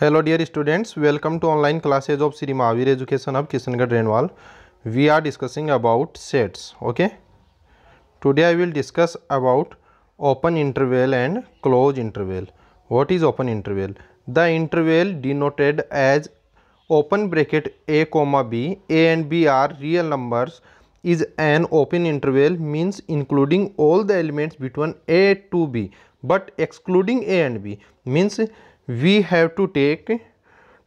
Hello dear students, welcome to online classes of Sri Mahavir Education of Kishangarh Renwal. We are discussing about sets, okay? Today I will discuss about open interval and close interval. What is open interval? The interval denoted as open bracket a comma b, a and b are real numbers is an open interval means including all the elements between a to b but excluding a and b means we have to take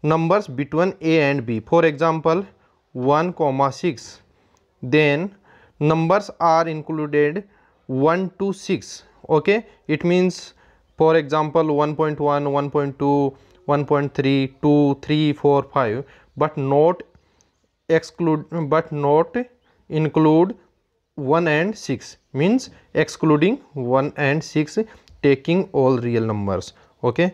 numbers between a and b for example 1 comma 6 then numbers are included 1 to 6 okay it means for example 1.1 1.2 1.3 2 3 4 5 but not exclude but not include 1 and 6 means excluding 1 and 6 taking all real numbers okay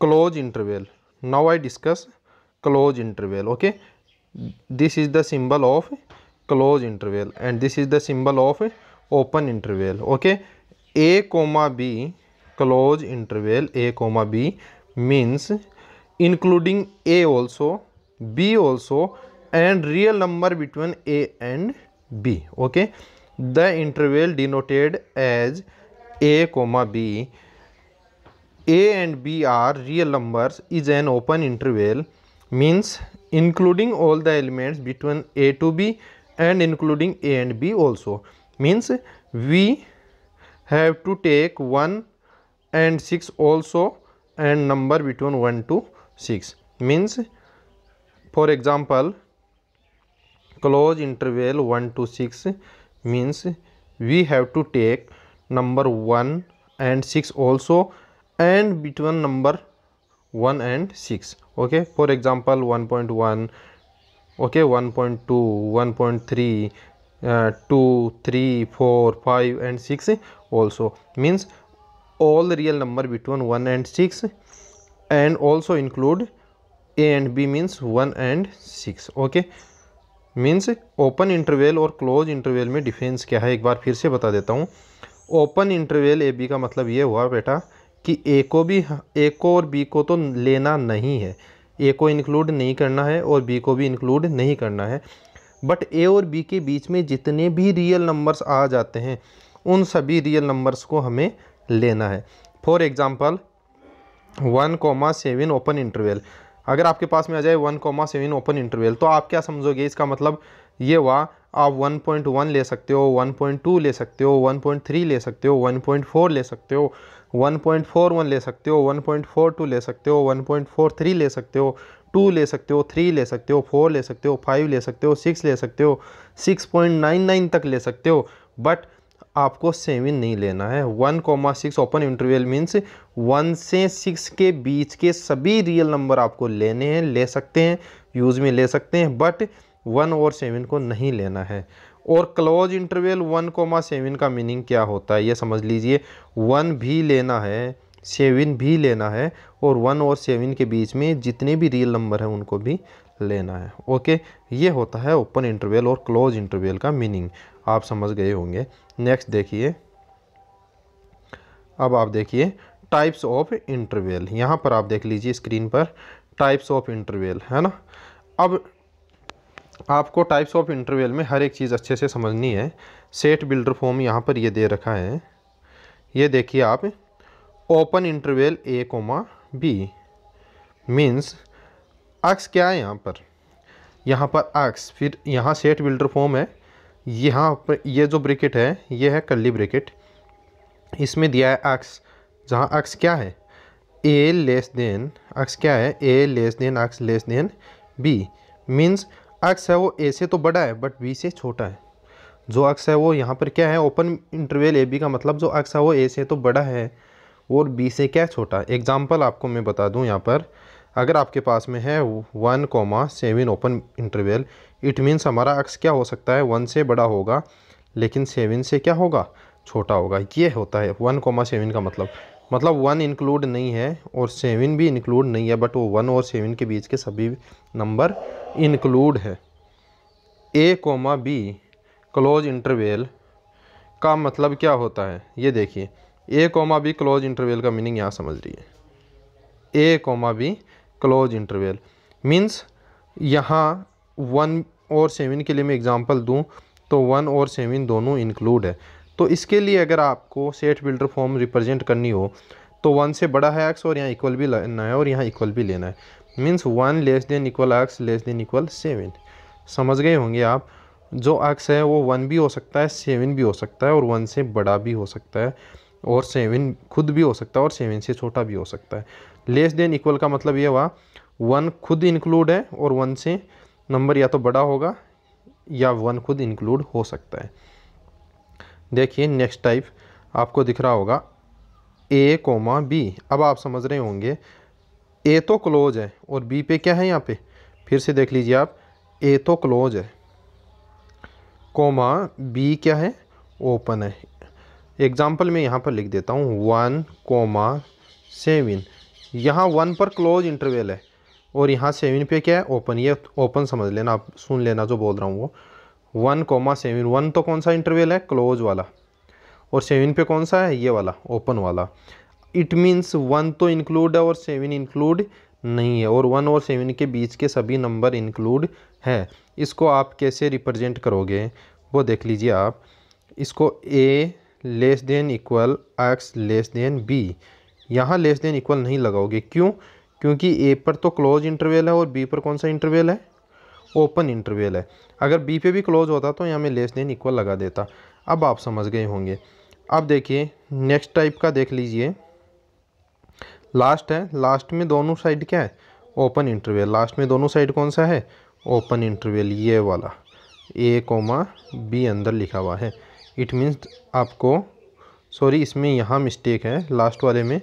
close interval now i discuss close interval okay this is the symbol of close interval and this is the symbol of open interval okay a comma b close interval a comma b means including a also b also and real number between a and b okay the interval denoted as a comma b a and b are real numbers is an open interval means including all the elements between a to b and including a and b also means we have to take 1 and 6 also and number between 1 to 6 means for example close interval 1 to 6 means we have to take number 1 and 6 also and between number 1 and 6 okay for example 1.1 okay 1.2 1.3 uh, 2 3 4 5 and 6 also means all the real number between 1 and 6 and also include a and b means 1 and 6 okay means open interval और close interval में difference क्या है एक बार फिर से बता देता हूँ ओपन इंटरवेल ए बी का मतलब ये हुआ बेटा कि ए को भी ए को और बी को तो लेना नहीं है ए को इंक्लूड नहीं करना है और बी को भी इंक्लूड नहीं करना है बट ए और बी के बीच में जितने भी रियल नंबर्स आ जाते हैं उन सभी रियल नंबर्स को हमें लेना है for example one comma seven open interval अगर आपके पास में आ जाए one comma seven open interval तो आप क्या समझोगे इसका मतलब ये हुआ आप 1.1 ले सकते हो 1.2 ले सकते हो 1.3 ले सकते हो 1.4 ले सकते हो 1.41 ले सकते हो 1.42 ले सकते हो 1.43 ले सकते हो टू ले सकते हो थ्री ले सकते हो फोर ले सकते हो फाइव ले सकते हो सिक्स ले सकते हो सिक्स पॉइंट नाइन नाइन तक ले सकते हो बट आपको सेवन नहीं लेना है one comma six open interval means one से सिक्स के बीच के सभी रियल नंबर आपको लेने हैं ले सकते हैं यूज़ में ले सकते हैं बट वन और सेवन को नहीं लेना है और close interval one comma seven का मीनिंग क्या होता है ये समझ लीजिए वन भी लेना है सेवन भी लेना है और वन और सेवन के बीच में जितने भी रियल नंबर हैं उनको भी लेना है ओके ये होता है ओपन इंटरवेल और क्लोज इंटरवेल का मीनिंग आप समझ गए होंगे नेक्स्ट देखिए अब आप देखिए टाइप्स ऑफ इंटरवेल यहाँ पर आप देख लीजिए स्क्रीन पर टाइप्स ऑफ इंटरवेल है ना अब आपको टाइप्स ऑफ इंटरवेल में हर एक चीज़ अच्छे से समझनी है सेट बिल्डर फॉर्म यहाँ पर ये दे रखा है ये देखिए आप open interval A comma B means x क्या है यहाँ पर यहाँ पर अक्स फिर यहाँ सेट बिल्डर फॉर्म है यहाँ पर ये जो ब्रिकेट है ये है कल्ली ब्रिकेट इसमें दिया है अक्स जहाँ अक्स क्या है ए लेस देन अक्स क्या है A less than x less than B means x है वो ए से तो बड़ा है बट बी से छोटा है जो अक्स है वो यहाँ पर क्या है ओपन इंटरवेल ए बी का मतलब जो अक्स है वो ए से तो बड़ा है और बी से क्या छोटा है एग्ज़ाम्पल आपको मैं बता दूँ यहाँ पर अगर आपके पास में है one comma seven open interval it means हमारा अक्स क्या हो सकता है वन से बड़ा होगा लेकिन सेवन से क्या होगा छोटा होगा ये होता है वन कोमा सेवन का मतलब मतलब वन इंक्लूड नहीं है और सेवन भी इंक्लूड नहीं है बट वो वन और सेवन के बीच के सभी नंबर इंक्लूड है A comma B close interval का मतलब क्या होता है ये देखिए A comma B close interval का मीनिंग यहाँ समझ रही है A comma B close interval means यहाँ वन और सेवन के लिए मैं एग्ज़ाम्पल दूँ तो वन और सेवन दोनों इंक्लूड है तो इसके लिए अगर आपको सेट बिल्डर फॉर्म रिप्रेजेंट करनी हो तो वन से बड़ा है एक्स और यहाँ इक्वल भी लेना है और यहाँ इक्वल भी लेना है means one less than equal x less than equal seven समझ गए होंगे आप जो अक्स है वो वन भी हो सकता है सेवन भी हो सकता है और वन से बड़ा भी हो सकता है और सेवन खुद भी हो सकता है और सेवन से छोटा भी हो सकता है लेस देन इक्वल का मतलब ये हुआ वन खुद इंक्लूड है और वन से नंबर या तो बड़ा होगा या वन खुद इंक्लूड हो सकता है देखिए नेक्स्ट टाइप आपको दिख रहा होगा ए कोमा बी अब आप समझ रहे होंगे ए तो क्लोज है और बी पे क्या है यहाँ पे फिर से देख लीजिए आप ए तो क्लोज है कोमा बी क्या है ओपन है एग्ज़ाम्पल में यहाँ पर लिख देता हूँ वन कोमा सेवन यहाँ वन पर क्लोज इंटरवेल है और यहाँ सेवन पे क्या है ओपन ये ओपन समझ लेना आप सुन लेना जो बोल रहा हूँ वो वन कोमा सेवन वन तो कौन सा इंटरवेल है क्लोज वाला और सेवन पे कौन सा है ये वाला ओपन वाला इट मीन्स वन तो इंक्लूड है और सेवन इंक्लूड नहीं है और वन और सेवन के बीच के सभी नंबर इंक्लूड है इसको आप कैसे रिप्रेजेंट करोगे वो देख लीजिए आप इसको A less than equal x less than B यहाँ लेस देन इक्वल नहीं लगाओगे क्यों क्योंकि ए पर तो क्लोज इंटरवेल है और बी पर कौन सा इंटरवेल है ओपन इंटरवेल है अगर बी पे भी क्लोज होता तो यहाँ मैं लेस देन इक्वल लगा देता अब आप समझ गए होंगे अब देखिए नेक्स्ट टाइप का देख लीजिए लास्ट है लास्ट में दोनों साइड क्या है ओपन इंटरवेल लास्ट में दोनों साइड कौन सा है ओपन इंटरवेल ये वाला ए कोमा बी अंदर लिखा हुआ है इट मीन्स आपको सॉरी इसमें यहाँ मिस्टेक है लास्ट वाले में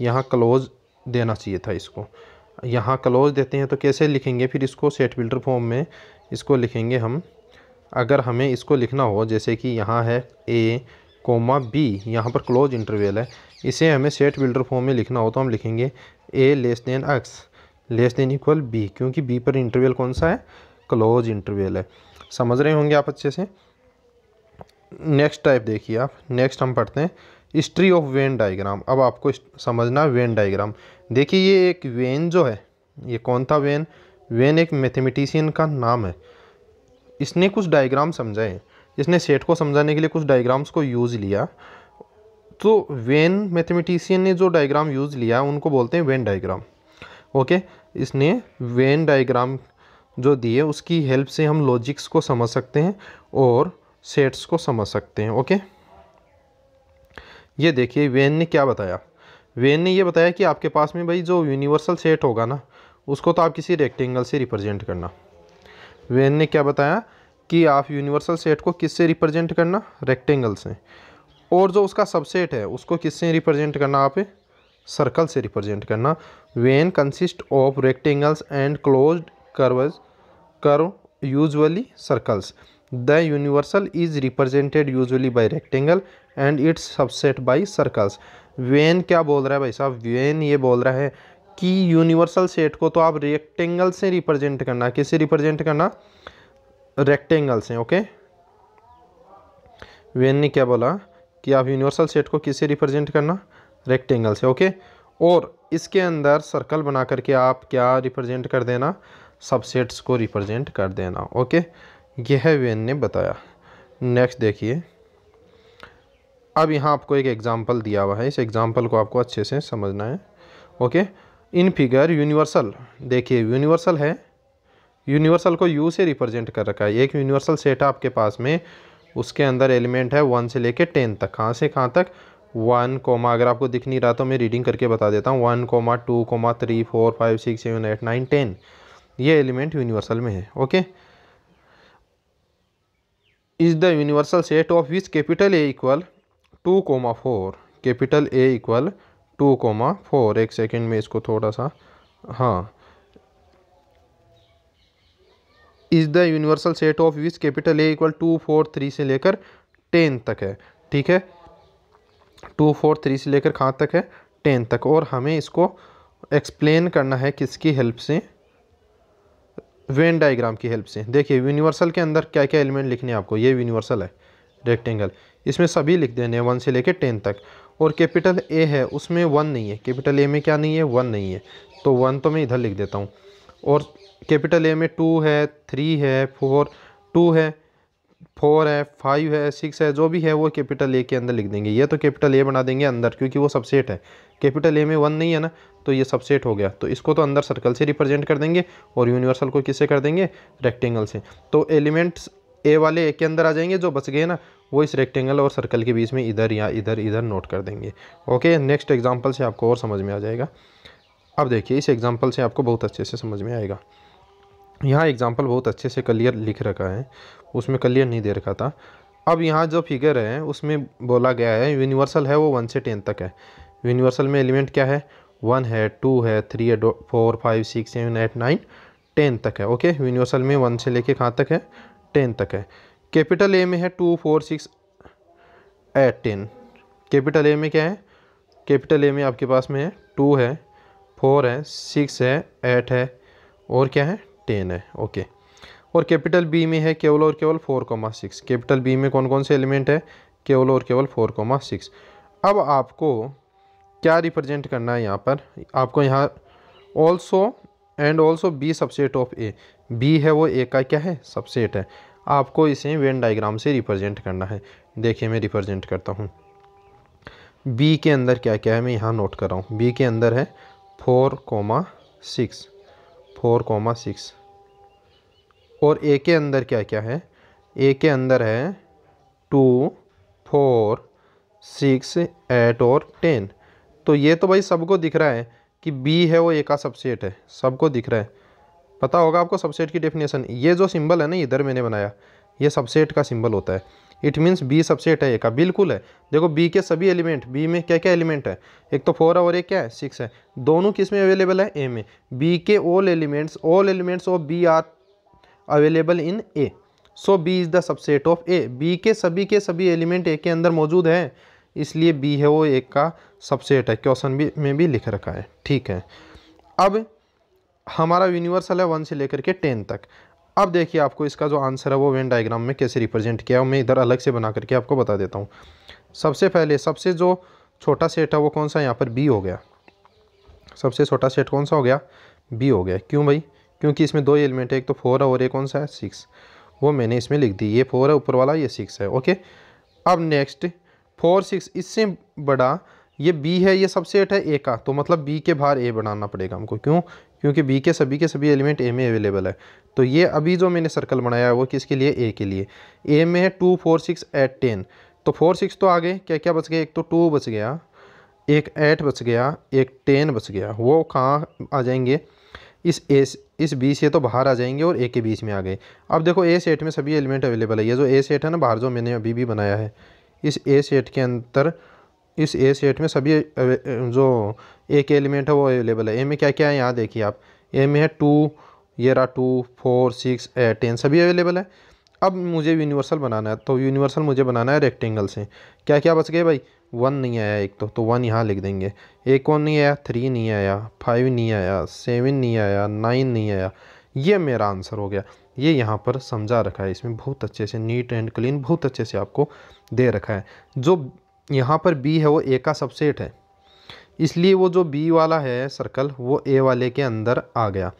यहाँ क्लोज देना चाहिए था इसको यहाँ क्लोज देते हैं तो कैसे लिखेंगे फिर इसको सेट बिल्डर फॉर्म में इसको लिखेंगे हम अगर हमें इसको लिखना हो जैसे कि यहाँ है ए कोमा बी यहाँ पर क्लोज इंटरवेल है इसे हमें सेट बिल्डर फॉर्म में लिखना हो तो हम लिखेंगे A less than x less than equal B क्योंकि बी पर इंटरवल कौन सा है क्लोज इंटरवल है समझ रहे होंगे आप अच्छे से नेक्स्ट टाइप देखिए आप नेक्स्ट हम पढ़ते हैं हिस्ट्री ऑफ वेन डायग्राम अब आपको समझना वेन डायग्राम देखिए ये एक वेन जो है ये कौन था वेन वेन एक मैथमेटिशियन का नाम है इसने कुछ डायग्राम समझाए इसने सेट को समझाने के लिए कुछ डायग्राम्स को यूज़ लिया तो वेन मैथमेटिशियन ने जो डायग्राम यूज़ लिया उनको बोलते हैं वेन डायग्राम ओके इसने वेन डायग्राम जो दिए उसकी हेल्प से हम लॉजिक्स को समझ सकते हैं और सेट्स को समझ सकते हैं ओके ये देखिए वेन ने क्या बताया वेन ने ये बताया कि आपके पास में भाई जो यूनिवर्सल सेट होगा ना उसको तो आप किसी रेक्टेंगल से रिप्रेजेंट करना वेन ने क्या बताया कि आप यूनिवर्सल सेट को किससे रिप्रेजेंट करना रेक्टेंगल से और जो उसका सबसेट है उसको किससे रिप्रेजेंट करना आप सर्कल से रिप्रेजेंट करना Venn consist of rectangles and close curves curve usually circles the universal is represented usually by rectangle and its subset by circles Venn क्या बोल रहा है भाई साहब वेन ये बोल रहा है कि यूनिवर्सल सेट को तो आप रेक्टेंगल से रिप्रेजेंट करना किसे रिप्रेजेंट करना रेक्टेंगल से ओके वेन ने क्या बोला कि आप यूनिवर्सल सेट को किससे रिप्रेजेंट करना रेक्टेंगल से ओके और इसके अंदर सर्कल बना करके आप क्या रिप्रेजेंट कर देना सबसेट्स को रिप्रेजेंट कर देना ओके यह वेन ने बताया नेक्स्ट देखिए अब यहाँ आपको एक एग्ज़ाम्पल दिया हुआ है इस एग्ज़ाम्पल को आपको अच्छे से समझना है ओके इन फिगर यूनिवर्सल देखिए यूनिवर्सल है यूनिवर्सल को यू से रिप्रेजेंट कर रखा है एक यूनिवर्सल सेट है आपके पास में उसके अंदर एलिमेंट है वन से लेके टेन तक कहाँ से कहाँ तक वन कोमा अगर आपको दिख नहीं रहा तो मैं रीडिंग करके बता देता हूँ one comma two comma three four five six seven eight nine ten ये एलिमेंट यूनिवर्सल में है okay is the universal set of which capital A equal to comma four capital A equal to comma four एक second में इसको थोड़ा सा हाँ is the universal set of which capital A equal to four three से लेकर ten तक है ठीक है टू फोर थ्री से लेकर कहाँ तक है टेन तक और हमें इसको एक्सप्लेन करना है किसकी हेल्प से वेन डायग्राम की हेल्प से देखिए यूनिवर्सल के अंदर क्या क्या एलिमेंट लिखने हैं आपको ये यूनिवर्सल है रेक्टेंगल इसमें सभी लिख देने हैं वन से लेकर टेन तक और कैपिटल ए है उसमें वन नहीं है कैपिटल ए में क्या नहीं है वन नहीं है तो वन तो मैं इधर लिख देता हूँ और कैपिटल ए में टू है थ्री है फोर टू है फोर है फाइव है सिक्स है जो भी है वो कैपिटल ए के अंदर लिख देंगे ये तो कैपिटल ए बना देंगे अंदर क्योंकि वो सबसेट है कैपिटल ए में वन नहीं है ना तो ये सबसेट हो गया तो इसको तो अंदर सर्कल से रिप्रेजेंट कर देंगे और यूनिवर्सल को किससे कर देंगे रेक्टेंगल से तो एलिमेंट्स ए वाले ए के अंदर आ जाएंगे जो बच गए ना वो इस रेक्टेंगल और सर्कल के बीच में इधर या इधर इधर नोट कर देंगे ओके नेक्स्ट एग्जाम्पल से आपको और समझ में आ जाएगा अब देखिए इस एग्ज़ाम्पल से आपको बहुत अच्छे से समझ में आएगा यहाँ एग्ज़ाम्पल बहुत अच्छे से क्लियर लिख रखा है उसमें क्लियर नहीं दे रखा था अब यहाँ जो फिगर है उसमें बोला गया है यूनिवर्सल है वो वन से टेन तक है यूनिवर्सल में एलिमेंट क्या है वन है टू है थ्री है four five six seven eight nine ten तक है ओके यूनिवर्सल में वन से लेके कहाँ तक है टेन तक है कैपिटल ए में है two four six eight ten capital A में क्या है कैपिटल ए में आपके पास में है टू है फोर है सिक्स है एट है और क्या है टेन है ओके और कैपिटल बी में है केवल और केवल four comma six capital B में कौन कौन से एलिमेंट है केवल और केवल फोर कोमा सिक्स अब आपको क्या रिप्रेजेंट करना है यहाँ पर आपको यहाँ also and also B subset of A B है वो ए का क्या है सबसेट है आपको इसे वेन डाइग्राम से रिप्रेजेंट करना है देखिए मैं रिप्रेजेंट करता हूँ बी के अंदर क्या क्या है मैं यहाँ नोट कर रहा हूँ बी के अंदर है four comma six four comma six और ए के अंदर क्या क्या है ए के अंदर है टू फोर सिक्स एट और टेन तो ये तो भाई सबको दिख रहा है कि बी है वो ए का सबसेट है सबको दिख रहा है पता होगा आपको सबसेट की डेफिनेशन ये जो सिंबल है ना इधर मैंने बनाया ये सबसेट का सिंबल होता है इट मीन्स बी सबसेट है ए का बिल्कुल है देखो बी के सभी एलिमेंट बी में क्या क्या एलिमेंट है एक तो फोर है और एक क्या है सिक्स है दोनों किस में अवेलेबल है ए में बी के all elements all elements of B are available in A so B is the subset of A B के सभी के सभी एलिमेंट ए के अंदर मौजूद हैं इसलिए बी है वो एक का सबसेट है क्वेश्चन भी में भी लिख रखा है ठीक है अब हमारा यूनिवर्सल है वन से लेकर के टेन तक अब देखिए आपको इसका जो आंसर है वो वेन डायग्राम में कैसे रिप्रेजेंट किया है मैं इधर अलग से बना करके आपको बता देता हूँ सबसे पहले सबसे जो छोटा सेट है वो कौन सा यहाँ पर बी हो गया सबसे छोटा सेट कौन सा हो गया बी हो गया क्यों भाई क्योंकि इसमें दो एलिमेंट है एक तो फोर है और एक कौन सा है सिक्स वो मैंने इसमें लिख दी ये फोर है ऊपर वाला ये सिक्स है ओके अब नेक्स्ट फोर सिक्स इससे बड़ा ये बी है ये सबसेट है ए का तो मतलब बी के बाहर ए बनाना पड़ेगा हमको क्यों क्योंकि बी के सभी के सभी एलिमेंट ए में अवेलेबल है तो ये अभी जो मैंने सर्कल बनाया है वो किसके लिए ए के लिए ए में है two four six eight ten तो फोर सिक्स तो आ गए क्या क्या तो बच गया एक तो टू बच गया एक एट बच गया एक टेन बच गया वो कहाँ आ जाएंगे इस ए इस बी से तो बाहर आ जाएंगे और ए के बीच में आ गए अब देखो ए सेट में सभी एलिमेंट अवेलेबल है ये जो ए सेट है ना बाहर जो मैंने अभी भी बनाया है इस ए सेट के अंदर इस ए सेट में सभी जो ए के एलिमेंट है वो अवेलेबल है ए में क्या क्या है यहाँ देखिए आप ए में है टू ये रहा two four six eight ten सभी अवेलेबल है अब मुझे यूनिवर्सल बनाना है तो यूनिवर्सल मुझे बनाना है रेक्टेंगल से क्या क्या बच गए भाई वन नहीं आया एक तो तो वन यहाँ लिख देंगे एक वन नहीं आया थ्री नहीं आया फाइव नहीं आया सेवन नहीं आया नाइन नहीं आया ये मेरा आंसर हो गया ये यहाँ पर समझा रखा है इसमें बहुत अच्छे से नीट एंड क्लीन बहुत अच्छे से आपको दे रखा है जो यहाँ पर बी है वो ए का सबसेट है इसलिए वो जो बी वाला है सर्कल वो ए वाले के अंदर आ गया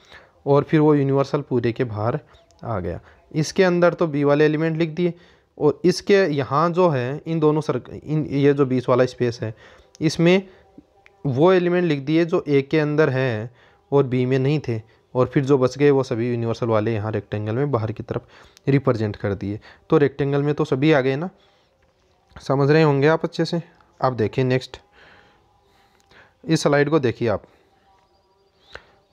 और फिर वो यूनिवर्सल पूरे के बाहर आ गया इसके अंदर तो बी वाले एलिमेंट लिख दिए और इसके यहाँ जो है इन दोनों सर्क इन ये जो बीस वाला स्पेस है इसमें वो एलिमेंट लिख दिए जो ए के अंदर है और बी में नहीं थे और फिर जो बच गए वो सभी यूनिवर्सल वाले यहाँ रेक्टेंगल में बाहर की तरफ रिप्रेजेंट कर दिए तो रेक्टेंगल में तो सभी आ गए ना समझ रहे होंगे आप अच्छे से अब देखिए नेक्स्ट इस स्लाइड को देखिए आप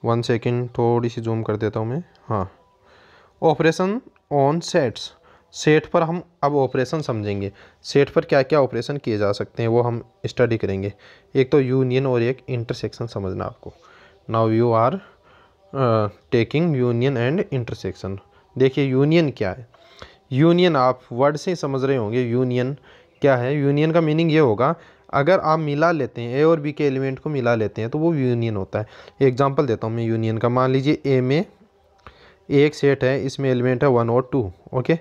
वन सेकेंड थोड़ी सी जूम कर देता हूँ मैं हाँ ऑपरेशन ऑन सेट्स सेट पर हम अब ऑपरेशन समझेंगे सेट पर क्या क्या ऑपरेशन किए जा सकते हैं वो हम स्टडी करेंगे एक तो यूनियन और एक इंटरसेक्शन समझना आपको now you are taking union and intersection देखिए यूनियन क्या है यूनियन आप वर्ड से समझ रहे होंगे यूनियन क्या है यूनियन का मीनिंग ये होगा अगर आप मिला लेते हैं ए और बी के एलिमेंट को मिला लेते हैं तो वो यूनियन होता है एग्जांपल देता हूँ मैं यूनियन का मान लीजिए ए में ए एक सेट है इसमें एलिमेंट है वन और टू ओके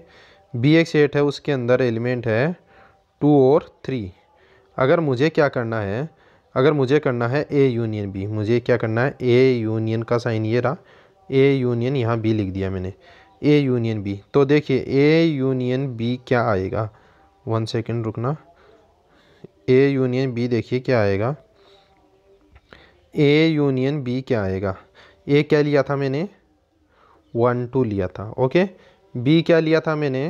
बी एक सेट है उसके अंदर एलिमेंट है टू और थ्री अगर मुझे क्या करना है अगर मुझे करना है ए यूनियन बी मुझे क्या करना है ए यूनियन का साइन ये रहा ए यूनियन यहाँ बी लिख दिया मैंने ए यूनियन बी तो देखिए ए यूनियन बी क्या आएगा वन सेकेंड रुकना ए यूनियन बी देखिए क्या आएगा ए यूनियन बी क्या आएगा ए क्या लिया था मैंने वन टू लिया था ओके बी क्या लिया था मैंने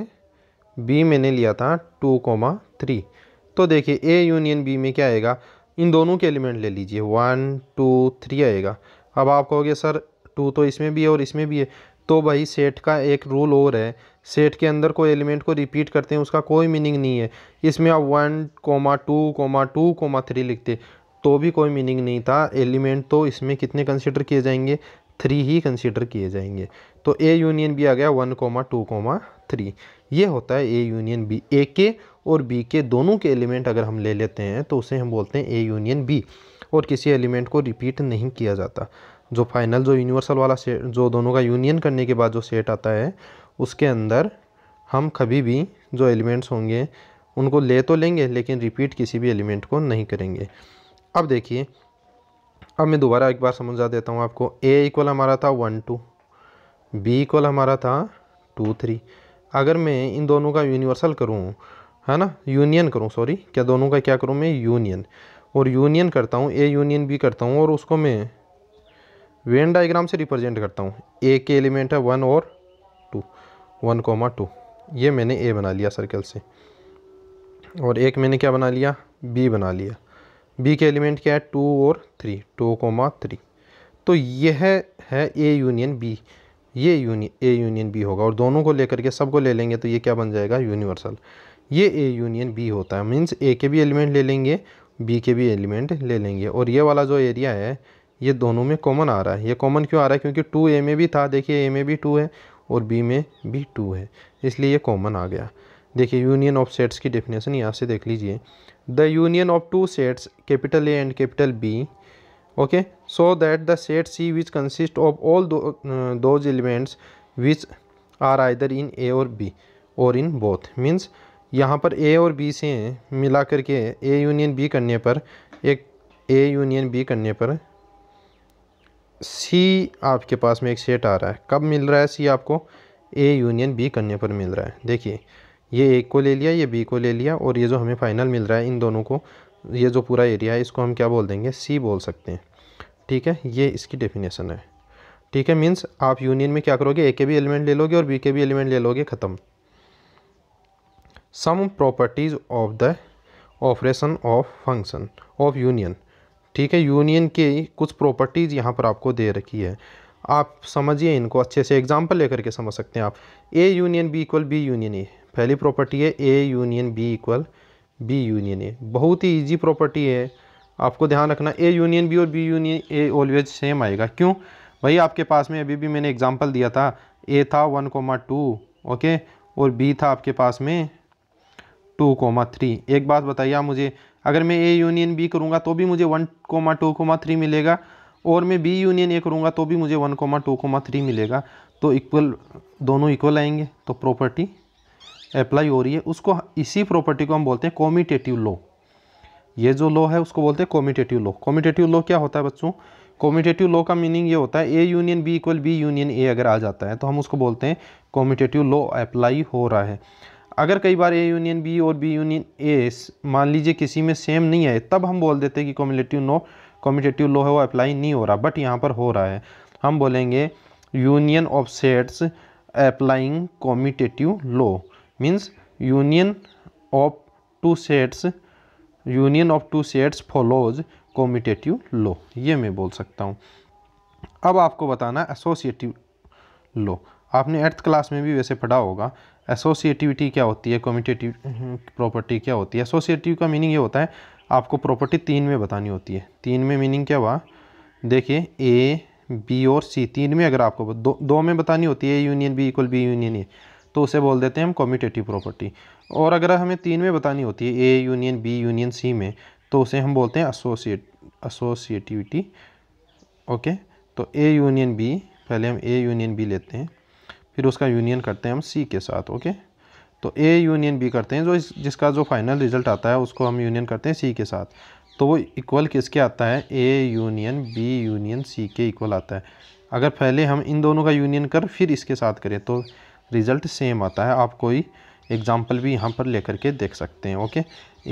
बी मैंने लिया था टू कोमा थ्री तो देखिए ए यूनियन बी में क्या आएगा इन दोनों के एलिमेंट ले लीजिए वन टू थ्री आएगा अब आप कहोगे सर टू तो इसमें भी है और इसमें भी है तो भाई सेट का एक रूल और है सेट के अंदर कोई एलिमेंट को रिपीट करते हैं उसका कोई मीनिंग नहीं है इसमें आप one comma two comma two comma three लिखते तो भी कोई मीनिंग नहीं था एलिमेंट तो इसमें कितने कंसिडर किए जाएंगे थ्री ही कंसिडर किए जाएंगे तो ए यूनियन बी आ गया one comma two comma three ये होता है ए यूनियन बी ए के और बी के दोनों के एलिमेंट अगर हम ले लेते हैं तो उसे हम बोलते हैं ए यूनियन बी और किसी एलिमेंट को रिपीट नहीं किया जाता जो फाइनल जो यूनिवर्सल वाला सेट जो दोनों का यूनियन करने के बाद जो सेट आता है उसके अंदर हम कभी भी जो एलिमेंट्स होंगे उनको ले तो लेंगे लेकिन रिपीट किसी भी एलिमेंट को नहीं करेंगे अब देखिए अब मैं दोबारा एक बार समझा देता हूँ आपको ए इक्वल हमारा था वन टू बी इक्वल हमारा था टू थ्री अगर मैं इन दोनों का यूनिवर्सल करूँ है ना यूनियन करूँ सॉरी क्या दोनों का क्या करूँ मैं यूनियन और यूनियन करता हूँ ए यूनियन बी करता हूँ और उसको मैं वेन डाइग्राम से रिप्रेजेंट करता हूँ ए के एलिमेंट है वन और टू वन कोमा टू ये मैंने ए बना लिया सर्कल से और एक मैंने क्या बना लिया बी बना लिया बी के एलिमेंट क्या है टू और थ्री टू कोमा थ्री तो यह है ए यूनियन बी ये यूनियन ए यूनियन बी होगा और दोनों को लेकर के सबको ले लेंगे तो ये क्या बन जाएगा यूनिवर्सल ये ए यूनियन बी होता है मीन्स ए के भी एलिमेंट ले लेंगे बी के भी एलिमेंट ले लेंगे और ये वाला जो एरिया है ये दोनों में कॉमन आ रहा है ये कॉमन क्यों आ रहा है क्योंकि टू ए में भी था देखिए ए में भी टू है और बी में भी टू है इसलिए ये कॉमन आ गया देखिए यूनियन ऑफ सेट्स की डेफिनेशन यहाँ से देख लीजिए the union of two sets capital A and capital B okay so that the set C which consist of all those elements which are either in A or B और in both means यहाँ पर ए or B से मिला करके ए union B करने पर एक ए union B करने पर सी आपके पास में एक सेट आ रहा है कब मिल रहा है सी आपको ए यूनियन बी करने पर मिल रहा है देखिए ये ए को ले लिया ये बी को ले लिया और ये जो हमें फ़ाइनल मिल रहा है इन दोनों को ये जो पूरा एरिया है इसको हम क्या बोल देंगे सी बोल सकते हैं ठीक है ये इसकी डेफिनेशन है ठीक है मीन्स आप यूनियन में क्या करोगे ए के भी एलिमेंट ले लोगे और बी के भी एलिमेंट ले लोगे ख़त्म some properties of the operation of function of union ठीक है यूनियन के कुछ प्रॉपर्टीज़ यहाँ पर आपको दे रखी है आप समझिए इनको अच्छे से एग्जाम्पल लेकर के समझ सकते हैं आप A union B equal B union A पहली प्रॉपर्टी है A union B equal B union A बहुत ही ईजी प्रॉपर्टी है आपको ध्यान रखना ए यूनियन बी और B union A always same आएगा क्यों भाई आपके पास में अभी भी मैंने एग्जाम्पल दिया था ए था वन कोमा टू ओके और बी था आपके पास में टू कोमा थ्री एक बात बताइए आप मुझे अगर मैं ए यूनियन बी करूँगा तो भी मुझे one comma two comma three मिलेगा और मैं बी यूनियन ए करूँगा तो भी मुझे one comma two comma three मिलेगा तो इक्वल दोनों इक्वल आएंगे तो प्रॉपर्टी अप्लाई हो रही है उसको इसी प्रॉपर्टी को हम बोलते हैं कॉमिटेटिव लॉ ये जो लॉ है उसको बोलते हैं कॉमिटेटिव लॉ कॉमिटेटिव लॉ क्या होता है बच्चों कॉमिटेटिव लॉ का मीनिंग ये होता है A union B equal B union A अगर आ जाता है तो हम उसको बोलते हैं कॉमिटेटिव लॉ अप्लाई हो रहा है अगर कई बार ए यूनियन बी और बी यूनियन ए मान लीजिए किसी में सेम नहीं आए तब हम बोल देते कि कॉम्पिटेटिव नो कॉम्पिटेटिव लो है वो अप्लाई नहीं हो रहा बट यहाँ पर हो रहा है हम बोलेंगे union of sets applying commutative law means union of two sets union of two sets follows commutative law ये मैं बोल सकता हूँ अब आपको बताना एसोसिएटिव लो आपने एट्थ क्लास में भी वैसे पढ़ा होगा एसोसिएटिविटी क्या होती है कॉमिटेटिव हम्म, प्रॉपर्टी क्या होती है एसोसिएटिव का मीनिंग ये होता है आपको प्रॉपर्टी तीन में बतानी होती है तीन में मीनिंग क्या हुआ देखिए ए बी और सी तीन में अगर आपको दो दो में बतानी होती है union B equal B union A तो उसे बोल देते हैं हम कॉमिटेटिव प्रॉपर्टी और अगर हमें तीन में बतानी होती है A union B union C में तो उसे हम बोलते हैं एसोसिएट एसोसिएटिविटी ओके तो ए यूनियन बी पहले हम ए यूनियन बी लेते हैं फिर उसका यूनियन करते हैं हम सी के साथ ओके तो ए यूनियन बी करते हैं जो इस जिसका जो फाइनल रिजल्ट आता है उसको हम यूनियन करते हैं सी के साथ तो वो इक्वल किसके आता है A union B union C के इक्वल आता है अगर पहले हम इन दोनों का यूनियन कर फिर इसके साथ करें तो रिज़ल्ट सेम आता है आप कोई एग्ज़ाम्पल भी यहाँ पर लेकर के देख सकते हैं ओके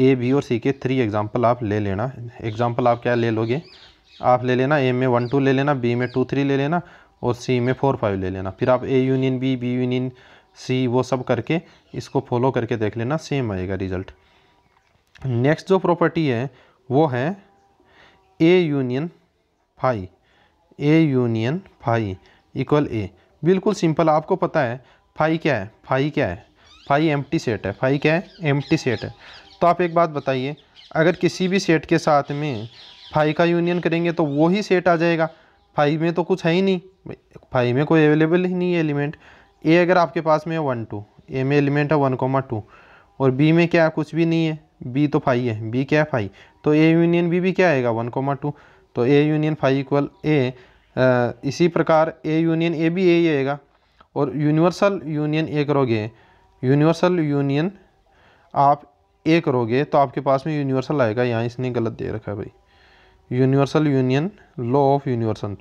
ए बी और सी के थ्री एग्ज़ाम्पल आप ले लेना एग्ज़ाम्पल आप क्या ले लोगे आप ले लेना ए में वन टू ले लेना बी में टू थ्री ले लेना और सी में फोर फाइव ले लेना फिर आप A union B B union C वो सब करके इसको फॉलो करके देख लेना सेम आएगा रिजल्ट नेक्स्ट जो प्रॉपर्टी है वो है A union phi A union phi equal A बिल्कुल सिंपल आपको पता है फाई क्या है फाई क्या है फाई एम सेट है फाई क्या है एम सेट है तो आप एक बात बताइए अगर किसी भी सेट के साथ में फाई का यूनियन करेंगे तो वो ही सेट आ जाएगा फाइव में तो कुछ है ही नहीं फाइव में कोई अवेलेबल ही नहीं है एलिमेंट ए अगर आपके पास में है वन टू ए में एलिमेंट है वन कोमा टू और बी में क्या कुछ भी नहीं है बी तो फाइव है बी क्या है फाइव तो ए यूनियन बी भी क्या आएगा वन कोमा टू तो A union phi equal A इसी प्रकार ए यूनियन ए भी ए ही आएगा और यूनिवर्सल यूनियन ए करोगे यूनिवर्सल यूनियन आप ए करोगे तो आपके पास में यूनिवर्सल आएगा यहाँ इसने गलत दे रखा है भाई universal union law of universal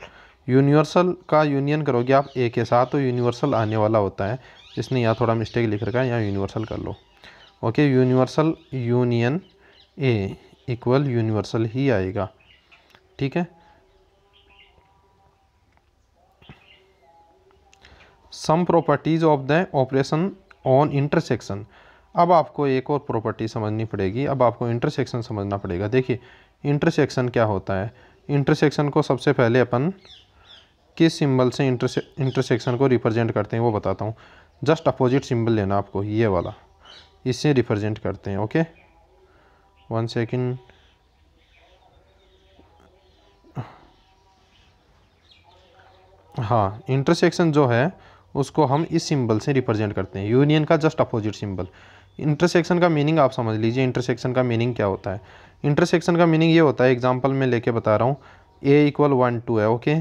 universal का यूनियन करोगे आप ए के साथ तो यूनिवर्सल आने वाला होता है इसने यहाँ थोड़ा मिस्टेक लिख रखा है यहाँ यूनिवर्सल कर लो okay universal union A equal universal ही आएगा ठीक है some properties of the operation on intersection अब आपको एक और प्रॉपर्टी समझनी पड़ेगी अब आपको इंटरसेक्शन समझना पड़ेगा देखिए इंटरसेक्शन क्या होता है इंटरसेक्शन को सबसे पहले अपन किस सिंबल से इंटरसे इंटरसेक्शन को रिप्रेजेंट करते हैं वो बताता हूँ जस्ट अपोजिट सिंबल लेना आपको ये वाला इससे रिप्रेजेंट करते हैं ओके वन सेकेंड हाँ इंटरसेक्शन जो है उसको हम इस सिंबल से रिप्रेजेंट करते हैं यूनियन का जस्ट अपोजिट सिंबल इंटरसेक्शन का मीनिंग आप समझ लीजिए इंटरसेक्शन का मीनिंग क्या होता है इंटरसेक्शन का मीनिंग ये होता है एग्जाम्पल मैं लेके बता रहा हूँ ए इक्वल वन टू है ओके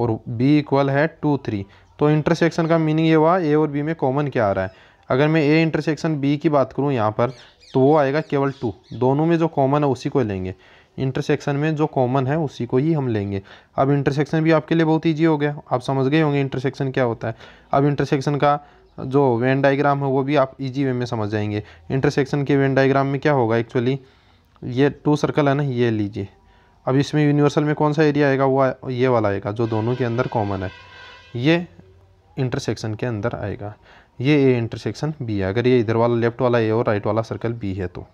और बी इक्वल है टू थ्री तो इंटरसेक्शन का मीनिंग ये हुआ ए और बी में कॉमन क्या आ रहा है अगर मैं ए इंटरसेक्शन बी की बात करूँ यहाँ पर तो वो आएगा केवल टू दोनों में जो कॉमन है उसी को लेंगे इंटरसेक्शन में जो कॉमन है उसी को ही हम लेंगे अब इंटरसेक्शन भी आपके लिए बहुत ईजी हो गया आप समझ गए होंगे इंटरसेक्शन क्या होता है अब इंटरसेक्शन का जो वेन डाइग्राम है वो भी आप इजी वे में समझ जाएंगे इंटरसेक्शन के वेन डाइग्राम में क्या होगा एक्चुअली ये टू सर्कल है ना ये लीजिए अब इसमें यूनिवर्सल में कौन सा एरिया आएगा वो ये वाला आएगा जो दोनों के अंदर कॉमन है ये इंटरसेक्शन के अंदर आएगा ये ए इंटरसेक्शन बी है अगर ये इधर वाला लेफ्ट वाला ए और राइट वाला सर्कल बी है तो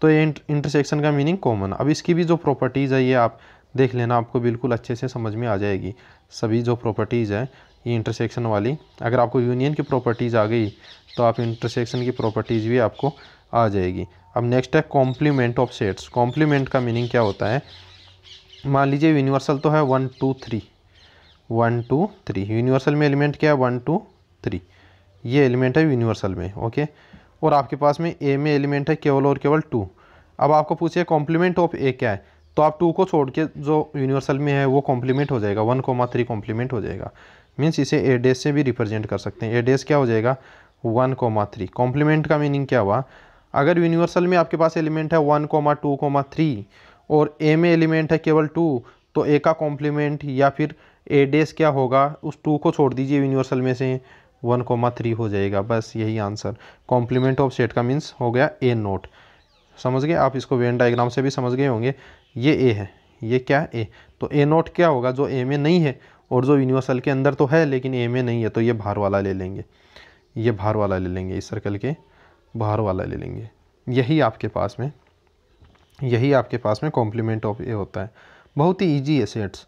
तो ये इंटरसेक्शन का मीनिंग कॉमन अब इसकी भी जो प्रॉपर्टीज़ है ये आप देख लेना आपको बिल्कुल अच्छे से समझ में आ जाएगी सभी जो प्रॉपर्टीज़ हैं ये इंटरसेक्शन वाली अगर आपको यूनियन की प्रॉपर्टीज़ आ गई तो आप इंटरसेक्शन की प्रॉपर्टीज़ भी आपको आ जाएगी अब नेक्स्ट है कॉम्प्लीमेंट ऑफ सेट्स कॉम्प्लीमेंट का मीनिंग क्या होता है मान लीजिए यूनिवर्सल तो है one two three one two three universal में एलिमेंट क्या है वन टू थ्री ये एलिमेंट है यूनिवर्सल में ओके और आपके पास में ए में एलिमेंट है केवल और केवल टू अब आपको पूछिए कॉम्प्लीमेंट ऑफ ए क्या है तो आप टू को छोड़ के जो यूनिवर्सल में है वो कॉम्प्लीमेंट हो जाएगा वन कोमा थ्री कॉम्प्लीमेंट हो जाएगा मीन्स इसे ए डेस से भी रिप्रेजेंट कर सकते हैं ए डेस क्या हो जाएगा वन कोमा थ्री कॉम्प्लीमेंट का मीनिंग क्या हुआ अगर यूनिवर्सल में आपके पास एलिमेंट है one comma two comma three और ए में एलिमेंट है केवल टू तो ए का कॉम्प्लीमेंट या फिर ए डेस क्या होगा उस टू को छोड़ दीजिए यूनिवर्सल में से वन कोमा थ्री हो जाएगा बस यही आंसर कॉम्प्लीमेंट ऑफ सेट का मीन्स हो गया ए नोट समझ गए आप इसको वेन डाइग्राम से भी समझ गए होंगे ये ए है ये क्या ए तो ए नोट क्या होगा जो ए में नहीं है और जो यूनिवर्सल के अंदर तो है लेकिन ए में नहीं है तो ये बाहर वाला ले लेंगे ये बाहर वाला ले लेंगे इस सर्कल के बाहर वाला ले लेंगे यही आपके पास में यही आपके पास में कॉम्प्लीमेंट ऑफ ए होता है बहुत ही ईजी है सेट्स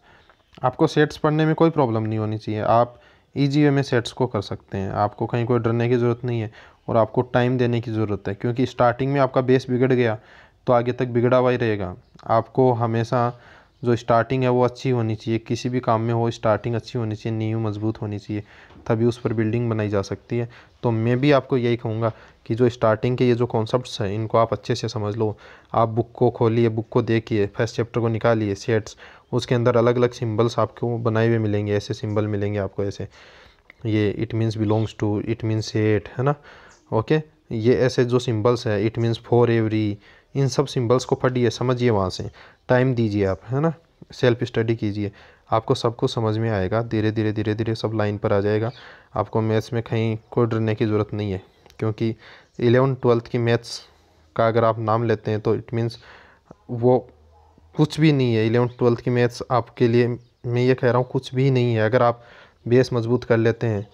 आपको सेट्स पढ़ने में कोई प्रॉब्लम नहीं होनी चाहिए आप ईजी वे में सेट्स को कर सकते हैं आपको कहीं कोई डरने की ज़रूरत नहीं है और आपको टाइम देने की ज़रूरत है क्योंकि स्टार्टिंग में आपका बेस बिगड़ गया तो आगे तक बिगड़ा हुआ ही रहेगा आपको हमेशा जो स्टार्टिंग है वो अच्छी होनी चाहिए किसी भी काम में हो स्टार्टिंग अच्छी होनी चाहिए नींव मजबूत होनी चाहिए तभी उस पर बिल्डिंग बनाई जा सकती है तो मैं भी आपको यही कहूँगा कि जो स्टार्टिंग के ये जो कॉन्सेप्ट्स हैं इनको आप अच्छे से समझ लो आप बुक को खोलिए बुक को देखिए फर्स्ट चैप्टर को निकालिए सेट्स उसके अंदर अलग अलग सिम्बल्स आपको बनाए हुए मिलेंगे ऐसे सिम्बल मिलेंगे आपको ऐसे ये it means belongs to it means set है ना ओके ये ऐसे जो सिम्बल्स है it means for every in सब सिंबल्स को पढ़िए समझिए वहाँ से टाइम दीजिए आप है ना सेल्फ स्टडी कीजिए आपको सब कुछ समझ में आएगा धीरे धीरे धीरे धीरे सब लाइन पर आ जाएगा आपको मैथ्स में कहीं कोई डरने की ज़रूरत नहीं है क्योंकि एलेवन ट्वेल्थ की मैथ्स का अगर आप नाम लेते हैं तो इट मीन्स वो कुछ भी नहीं है एलेवन ट्वेल्थ की मैथ्स आपके लिए मैं ये कह रहा हूँ कुछ भी नहीं है अगर आप बेस मजबूत कर लेते हैं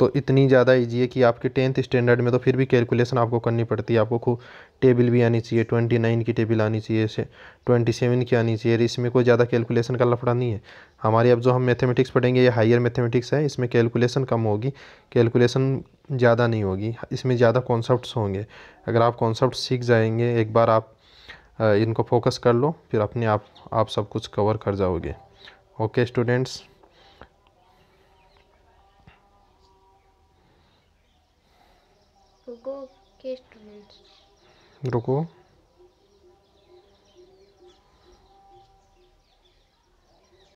तो इतनी ज़्यादा ईजी है कि आपके टेंथ स्टैंडर्ड में तो फिर भी कैलकुलेशन आपको करनी पड़ती है आपको खूब टेबल भी आनी चाहिए ट्वेंटी नाइन की टेबल आनी चाहिए इसे ट्वेंटी सेवन की आनी चाहिए इसमें कोई ज़्यादा कैलकुलेशन का लफड़ा नहीं है हमारी अब जो हम मैथमेटिक्स पढ़ेंगे ये हायर मैथमेटिक्स है इसमें कैलकुलेशन कम होगी कैलकुलेशन ज़्यादा नहीं होगी इसमें ज़्यादा कॉन्सेप्ट होंगे अगर आप कॉन्सेप्ट सीख जाएंगे एक बार आप इनको फोकस कर लो फिर अपने आप आप सब कुछ कवर कर जाओगे ओके स्टूडेंट्स 그리고